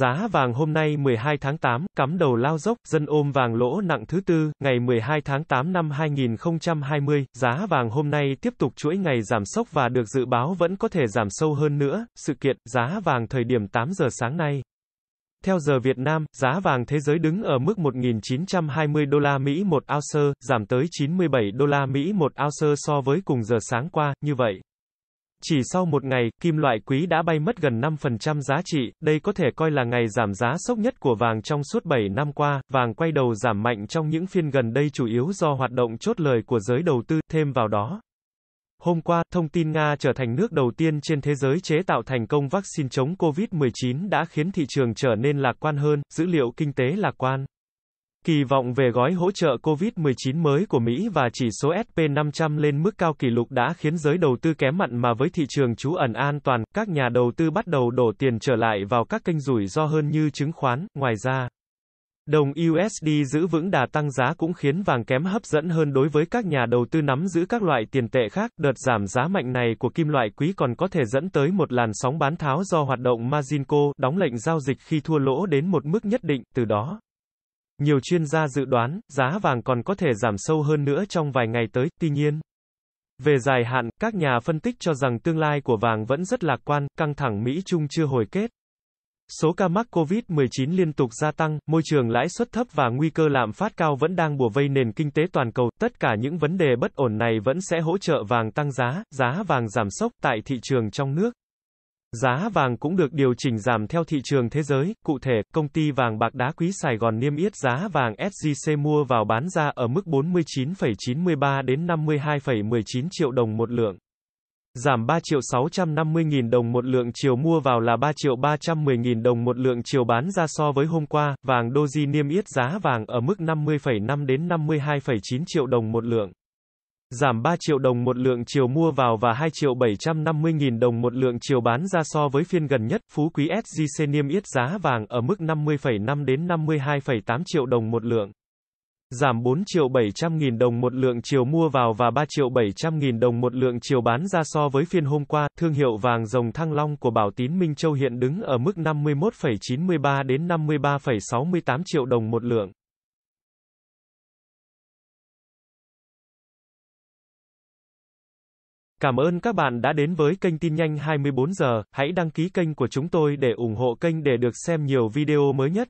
Giá vàng hôm nay 12 tháng 8, cắm đầu lao dốc, dân ôm vàng lỗ nặng thứ tư, ngày 12 tháng 8 năm 2020, giá vàng hôm nay tiếp tục chuỗi ngày giảm sốc và được dự báo vẫn có thể giảm sâu hơn nữa, sự kiện, giá vàng thời điểm 8 giờ sáng nay. Theo giờ Việt Nam, giá vàng thế giới đứng ở mức 1.920 đô la Mỹ một ounce, giảm tới 97 đô la Mỹ một ounce so với cùng giờ sáng qua, như vậy. Chỉ sau một ngày, kim loại quý đã bay mất gần 5% giá trị, đây có thể coi là ngày giảm giá sốc nhất của vàng trong suốt 7 năm qua, vàng quay đầu giảm mạnh trong những phiên gần đây chủ yếu do hoạt động chốt lời của giới đầu tư, thêm vào đó. Hôm qua, thông tin Nga trở thành nước đầu tiên trên thế giới chế tạo thành công vaccine chống COVID-19 đã khiến thị trường trở nên lạc quan hơn, dữ liệu kinh tế lạc quan. Kỳ vọng về gói hỗ trợ COVID-19 mới của Mỹ và chỉ số SP500 lên mức cao kỷ lục đã khiến giới đầu tư kém mặn mà với thị trường trú ẩn an toàn, các nhà đầu tư bắt đầu đổ tiền trở lại vào các kênh rủi ro hơn như chứng khoán. Ngoài ra, đồng USD giữ vững đà tăng giá cũng khiến vàng kém hấp dẫn hơn đối với các nhà đầu tư nắm giữ các loại tiền tệ khác. Đợt giảm giá mạnh này của kim loại quý còn có thể dẫn tới một làn sóng bán tháo do hoạt động margin call, đóng lệnh giao dịch khi thua lỗ đến một mức nhất định, từ đó nhiều chuyên gia dự đoán, giá vàng còn có thể giảm sâu hơn nữa trong vài ngày tới, tuy nhiên. Về dài hạn, các nhà phân tích cho rằng tương lai của vàng vẫn rất lạc quan, căng thẳng Mỹ-Trung chưa hồi kết. Số ca mắc COVID-19 liên tục gia tăng, môi trường lãi suất thấp và nguy cơ lạm phát cao vẫn đang bùa vây nền kinh tế toàn cầu, tất cả những vấn đề bất ổn này vẫn sẽ hỗ trợ vàng tăng giá, giá vàng giảm sốc tại thị trường trong nước. Giá vàng cũng được điều chỉnh giảm theo thị trường thế giới, cụ thể, công ty vàng bạc đá quý Sài Gòn niêm yết giá vàng SJC mua vào bán ra ở mức 49,93 đến 52,19 triệu đồng một lượng. Giảm 3 triệu 650 nghìn đồng một lượng chiều mua vào là 3 triệu 310 nghìn đồng một lượng chiều bán ra so với hôm qua, vàng Doji niêm yết giá vàng ở mức 50,5 đến 52,9 triệu đồng một lượng giảm 3 triệu đồng một lượng chiều mua vào và 2 triệu 750 nghìn đồng một lượng chiều bán ra so với phiên gần nhất. Phú Quý SJC niêm yết giá vàng ở mức 50,5 đến 52,8 triệu đồng một lượng. Giảm 4 triệu 700 nghìn đồng một lượng chiều mua vào và 3 triệu 700 nghìn đồng một lượng chiều bán ra so với phiên hôm qua. Thương hiệu vàng rồng thăng long của Bảo Tín Minh Châu hiện đứng ở mức 51,93 đến 53,68 triệu đồng một lượng. Cảm ơn các bạn đã đến với kênh tin nhanh 24 giờ, hãy đăng ký kênh của chúng tôi để ủng hộ kênh để được xem nhiều video mới nhất.